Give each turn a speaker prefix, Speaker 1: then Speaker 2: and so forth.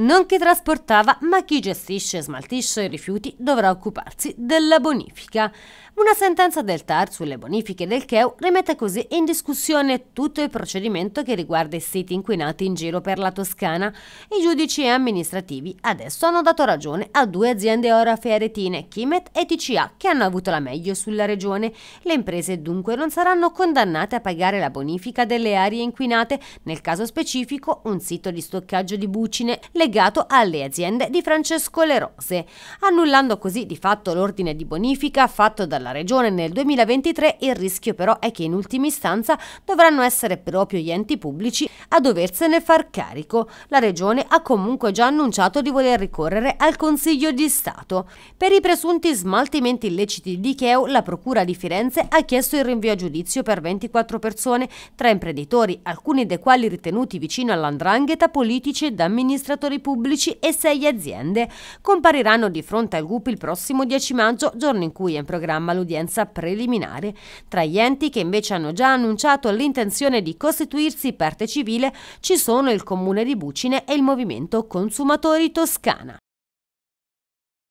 Speaker 1: non chi trasportava, ma chi gestisce e smaltisce i rifiuti dovrà occuparsi della bonifica. Una sentenza del TAR sulle bonifiche del CEU rimette così in discussione tutto il procedimento che riguarda i siti inquinati in giro per la Toscana. I giudici amministrativi adesso hanno dato ragione a due aziende orafe aretine, Chimet e TCA, che hanno avuto la meglio sulla regione. Le imprese dunque non saranno condannate a pagare la bonifica delle aree inquinate, nel caso specifico un sito di stoccaggio di bucine. Le delegato alle aziende di Francesco Le Rose, annullando così di fatto l'ordine di bonifica fatto dalla Regione nel 2023. Il rischio però è che in ultima istanza dovranno essere proprio gli enti pubblici a doversene far carico. La Regione ha comunque già annunciato di voler ricorrere al Consiglio di Stato. Per i presunti smaltimenti illeciti di Cheo, la Procura di Firenze ha chiesto il rinvio a giudizio per 24 persone, tra imprenditori, alcuni dei quali ritenuti vicino all'andrangheta, politici ed amministratori gestori pubblici e sei aziende. Compariranno di fronte al GUP il prossimo 10 maggio, giorno in cui è in programma l'udienza preliminare. Tra gli enti che invece hanno già annunciato l'intenzione di costituirsi parte civile ci sono il Comune di Bucine e il Movimento Consumatori Toscana.